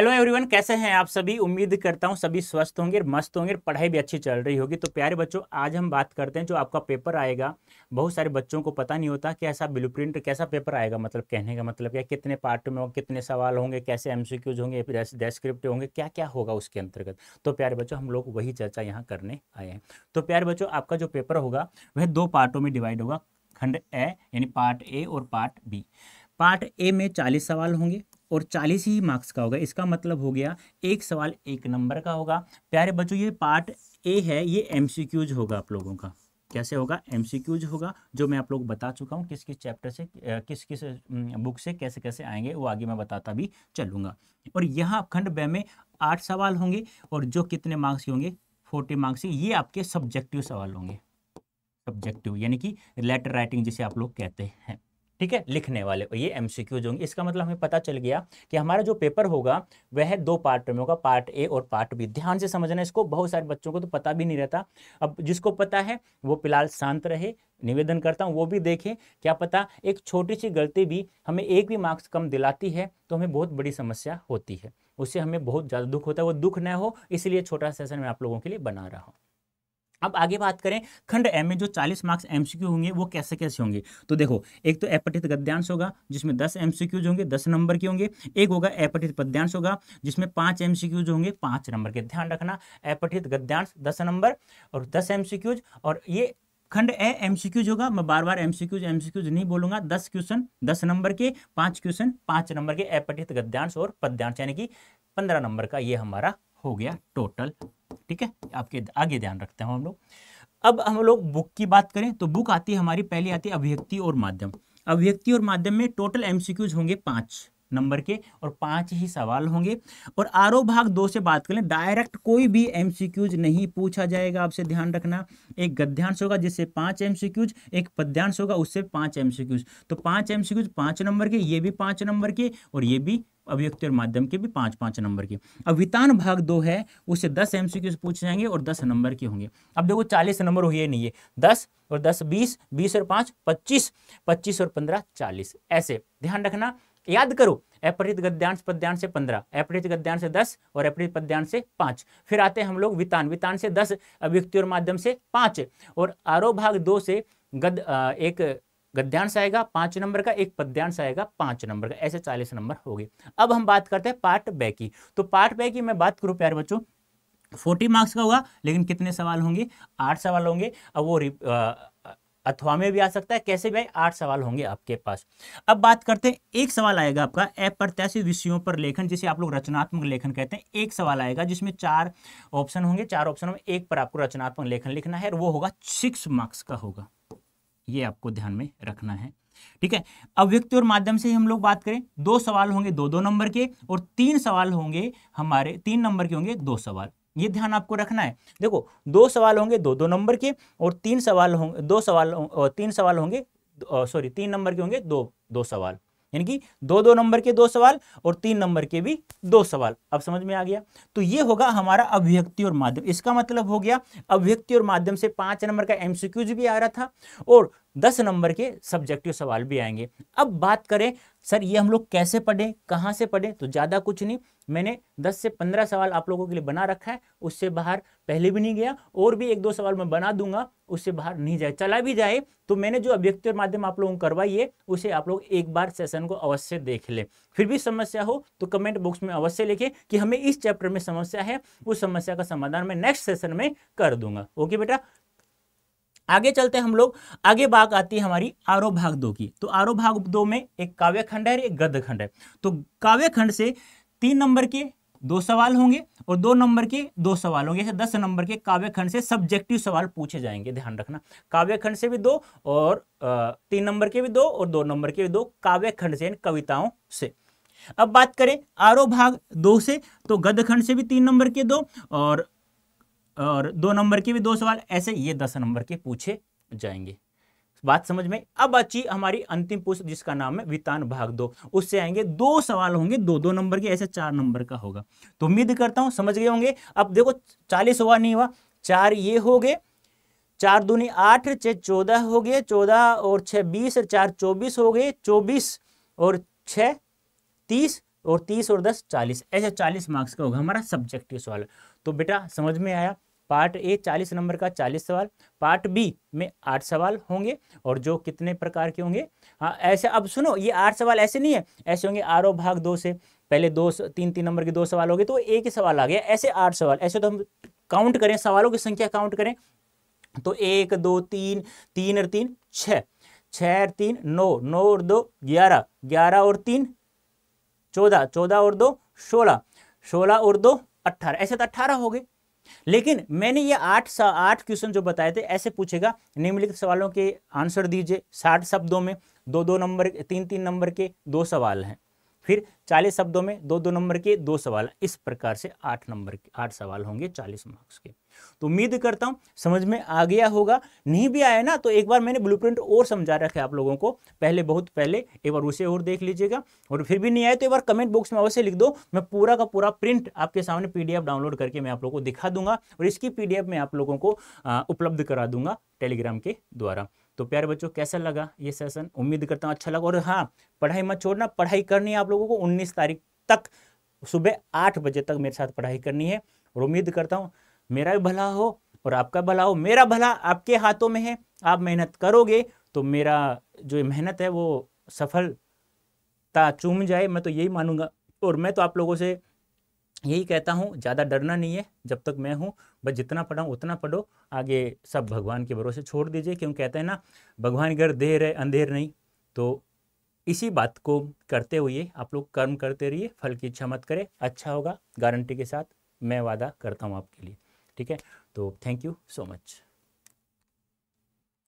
hello everyone कैसे हैं आप सभी उम्मीद करता हूं सभी स्वस्थ होंगे मस्त होंगे पढ़ाई भी अच्छी चल रही होगी तो प्यारे बच्चों आज हम बात करते हैं जो आपका पेपर आएगा बहुत सारे बच्चों को पता नहीं होता कि ऐसा ब्लू प्रिंट कैसा पेपर आएगा मतलब कहने का मतलब क्या कितने पार्ट में होंगे कितने सवाल होंगे कैसे एम होंगे डेस्क्रिप्ट होंगे क्या क्या होगा उसके अंतर्गत तो प्यारे बच्चों हम लोग वही चर्चा यहाँ करने आए हैं तो प्यारे बच्चों आपका जो पेपर होगा वह दो पार्टों में डिवाइड होगा खंड ए यानी पार्ट ए और पार्ट बी पार्ट ए में चालीस सवाल होंगे और चालीस ही मार्क्स का होगा इसका मतलब हो गया एक सवाल एक नंबर का होगा प्यारे बच्चों ये पार्ट ए है ये एम होगा आप लोगों का कैसे होगा एम होगा जो मैं आप लोग बता चुका हूँ किस किस चैप्टर से किस किस बुक से कैसे कैसे आएंगे वो आगे मैं बताता भी चलूँगा और यहाँ खंड ब में आठ सवाल होंगे और जो कितने मार्क्स के होंगे फोर्टी मार्क्स ये आपके सब्जेक्टिव सवाल होंगे सब्जेक्टिव यानी कि लेटर राइटिंग जिसे आप लोग कहते हैं ठीक है लिखने वाले ये एमसीक्यूज होंगे इसका मतलब हमें पता चल गया कि हमारा जो पेपर होगा वह दो पार्ट में होगा पार्ट ए और पार्ट बी ध्यान से समझना इसको बहुत सारे बच्चों को तो पता भी नहीं रहता अब जिसको पता है वो फिलहाल शांत रहे निवेदन करता हूँ वो भी देखें क्या पता एक छोटी सी गलती भी हमें एक भी मार्क्स कम दिलाती है तो हमें बहुत बड़ी समस्या होती है उससे हमें बहुत ज़्यादा दुख होता है वो दुख न हो इसलिए छोटा सेशन मैं आप लोगों के लिए बना रहा हूँ अब आगे बात करें खंड एम में जो 40 मार्क्स एमसीक्यू होंगे वो कैसे कैसे होंगे तो देखो एक तो अपठित गद्यांश होगा जिसमें 10 एमसीक्यूज होंगे 10 नंबर के होंगे एक होगा अपठित पद्यांश होगा जिसमें पांच एमसीक्यूज होंगे पांच नंबर के ध्यान रखना अपठित गद्यांश दस नंबर और दस एमसीक्यूज और ये खंड ए एमसीक्यूज होगा मैं बार बार एमसीक्यूज एमसीक्यूज नहीं बोलूंगा दस क्वेश्चन दस नंबर के पांच क्वेश्चन पांच नंबर के अपठित गद्यांश और पद्यांश यानी कि पंद्रह नंबर का ये हमारा हो गया टोटल ठीक है आपके आगे ध्यान रखते हैं हम लोग अब हम लोग बुक की बात करें तो बुक आती है हमारी पहली आती है अभिव्यक्ति और माध्यम अभिव्यक्ति और माध्यम में टोटल एमसीक्यूज होंगे पाँच नंबर के और पांच ही सवाल होंगे और आरओ भाग दो से बात करें डायरेक्ट कोई भी एमसीक्यूज नहीं पूछा जाएगा आपसे ध्यान रखना एक गद्यांश होगा जिससे पांच एमसीक्यूज एक पद्यांश होगा उससे पांच एमसीक्यूज तो पांच एमसीक्यूज पांच नंबर के ये भी पांच नंबर के और ये भी अभियुक्त और माध्यम के भी पांच पांच नंबर के अब वितान भाग दो है उससे दस एम सी पूछे जाएंगे और दस नंबर के होंगे अब देखो चालीस नंबर हुए नहीं है दस और दस बीस बीस और पांच पच्चीस पच्चीस और पंद्रह चालीस ऐसे ध्यान रखना याद करो अपरित गद्यांश पद्यांश से पंद्रह अपरित गद्यांश से दस और अपरित पद्यांश से पांच फिर आते हैं हम लोग वितान वितान से दस अभियुक्ति और माध्यम से पांच और आरोह भाग दो से गद एक गद्यांश आएगा पांच नंबर का एक पद्यांश आएगा पांच नंबर का ऐसे चालीस नंबर हो गए अब हम बात करते हैं पार्ट बे की तो पार्ट बे की मैं बात करूं प्यारे बच्चों फोर्टी मार्क्स का होगा लेकिन कितने सवाल होंगे आठ सवाल होंगे अब वो अथवा में भी आ सकता है कैसे भी आठ सवाल होंगे आपके पास अब बात करते हैं एक सवाल आएगा आपका अप्रत्याशित विषयों पर लेखन जिसे आप लोग रचनात्मक लेखन कहते हैं एक सवाल आएगा जिसमें चार ऑप्शन होंगे चार ऑप्शन में एक पर आपको रचनात्मक लेखन लिखना है और वो होगा सिक्स मार्क्स का होगा ये आपको ध्यान में रखना है ठीक है अब व्यक्ति और माध्यम से हम लोग बात करें दो सवाल होंगे दो दो नंबर के और तीन सवाल होंगे हमारे तीन नंबर के होंगे दो सवाल ये ध्यान आपको रखना है देखो दो सवाल होंगे दो दो नंबर के और तीन सवाल होंगे दो सवाल तीन सवाल होंगे सॉरी तीन नंबर के होंगे दो दो सवाल यानी कि दो दो नंबर के दो सवाल और तीन नंबर के भी दो सवाल अब समझ में आ गया तो ये होगा हमारा अभ्यक्ति और माध्यम इसका मतलब हो गया अभ्यक्ति और माध्यम से पांच नंबर का एमसीक्यूज भी आ रहा था और दस नंबर के सब्जेक्टिव सवाल भी आएंगे अब बात करें सर ये हम लोग कैसे पढ़ें कहाँ से पढ़ें तो ज़्यादा कुछ नहीं मैंने दस से पंद्रह सवाल आप लोगों के लिए बना रखा है उससे बाहर पहले भी नहीं गया और भी एक दो सवाल मैं बना दूंगा उससे बाहर नहीं जाए चला भी जाए तो मैंने जो अभ्यक्ति और माध्यम आप लोगों को करवाई है उसे आप लोग एक बार सेशन को अवश्य देख लें फिर भी समस्या हो तो कमेंट बॉक्स में अवश्य लिखें कि हमें इस चैप्टर में समस्या है उस समस्या का समाधान मैं नेक्स्ट सेशन में कर दूंगा ओके बेटा आगे चलते हम लोग आगे बात आती है हमारी आरो भाग दो की तो आरो भाग दो में एक काव्य खंड है एक गद्य खंड है तो काव्य खंड से तीन नंबर के दो सवाल होंगे और दो नंबर के दो सवाल होंगे जैसे दस नंबर के काव्यखंड से सब्जेक्टिव सवाल पूछे जाएंगे ध्यान रखना काव्यखंड से भी दो और तीन नंबर के भी दो और दो नंबर के भी दो काव्यखंड से कविताओं से अब बात करें आरो भाग दो से तो गद्यखंड से भी तीन नंबर के दो और और दो नंबर के भी दो सवाल ऐसे ये दस नंबर के पूछे जाएंगे बात समझ में अब अच्छी हमारी अंतिम पुस्तक जिसका नाम है वितान भाग दो उससे आएंगे दो सवाल होंगे दो दो नंबर के ऐसे चार नंबर का होगा तो उम्मीद करता हूँ समझ गए होंगे अब देखो चालीस हुआ नहीं हुआ चार ये हो गए चार दूनी आठ छह चौदह हो गए चौदह और छह बीस चार चौबीस हो गए चौबीस और छ तीस और तीस और दस चालीस ऐसे चालीस मार्क्स का होगा हमारा सब्जेक्टिव सवाल तो बेटा समझ में आया पार्ट ए चालीस नंबर का चालीस सवाल पार्ट बी में आठ सवाल होंगे और जो कितने प्रकार के होंगे हाँ ऐसे अब सुनो ये आठ सवाल ऐसे नहीं है ऐसे होंगे आरो भाग दो से पहले दो तीन तीन नंबर के दो सवाल हो गए तो एक ही सवाल आ गया ऐसे आठ सवाल ऐसे तो हम काउंट करें सवालों की संख्या काउंट करें तो एक दो तीन तीन और तीन छ छः और तीन नौ नौ और दो ग्यारह ग्यारह और तीन चौदह चौदह और दो सोलह सोलह और दो अट्ठारह ऐसे तो अट्ठारह हो गए लेकिन मैंने ये आठ आठ क्वेश्चन जो बताए थे ऐसे पूछेगा निम्नलिखित सवालों के आंसर दीजिए साठ शब्दों में दो दो नंबर तीन तीन नंबर के दो सवाल हैं फिर चालीस शब्दों में दो दो नंबर के दो सवाल इस प्रकार से आठ नंबर के आठ सवाल होंगे चालीस मार्क्स के तो उम्मीद करता हूँ समझ में आ गया होगा नहीं भी आया ना तो एक बार मैंने ब्लूप्रिंट और समझा रखा है आप लोगों को पहले बहुत पहले एक बार उसे और देख लीजिएगा और फिर भी नहीं आया तो एक बार कमेंट बॉक्स में अवश्य लिख दो मैं पूरा का पूरा प्रिंट आपके सामने पी डाउनलोड करके मैं आप लोगों को दिखा दूंगा और इसकी पी मैं आप लोगों को उपलब्ध करा दूंगा टेलीग्राम के द्वारा तो प्यारे बच्चों कैसा लगा ये सेशन उम्मीद करता हूँ अच्छा लगा और हाँ पढ़ाई मत छोड़ना पढ़ाई करनी है आप लोगों को उन्नीस तारीख तक सुबह आठ बजे तक मेरे साथ पढ़ाई करनी है और उम्मीद करता हूँ मेरा भी भला हो और आपका भला हो मेरा भला आपके हाथों में है आप मेहनत करोगे तो मेरा जो मेहनत है वो सफलता चूम जाए मैं तो यही मानूंगा और मैं तो आप लोगों से यही कहता हूँ ज़्यादा डरना नहीं है जब तक मैं हूँ बस जितना पढ़ाऊँ उतना पढ़ो आगे सब भगवान के भरोसे छोड़ दीजिए क्यों कहते हैं ना भगवान घर देर है अंधेर नहीं तो इसी बात को करते हुए आप लोग कर्म करते रहिए फल की इच्छा मत करें अच्छा होगा गारंटी के साथ मैं वादा करता हूँ आपके लिए ठीक है तो थैंक यू सो मच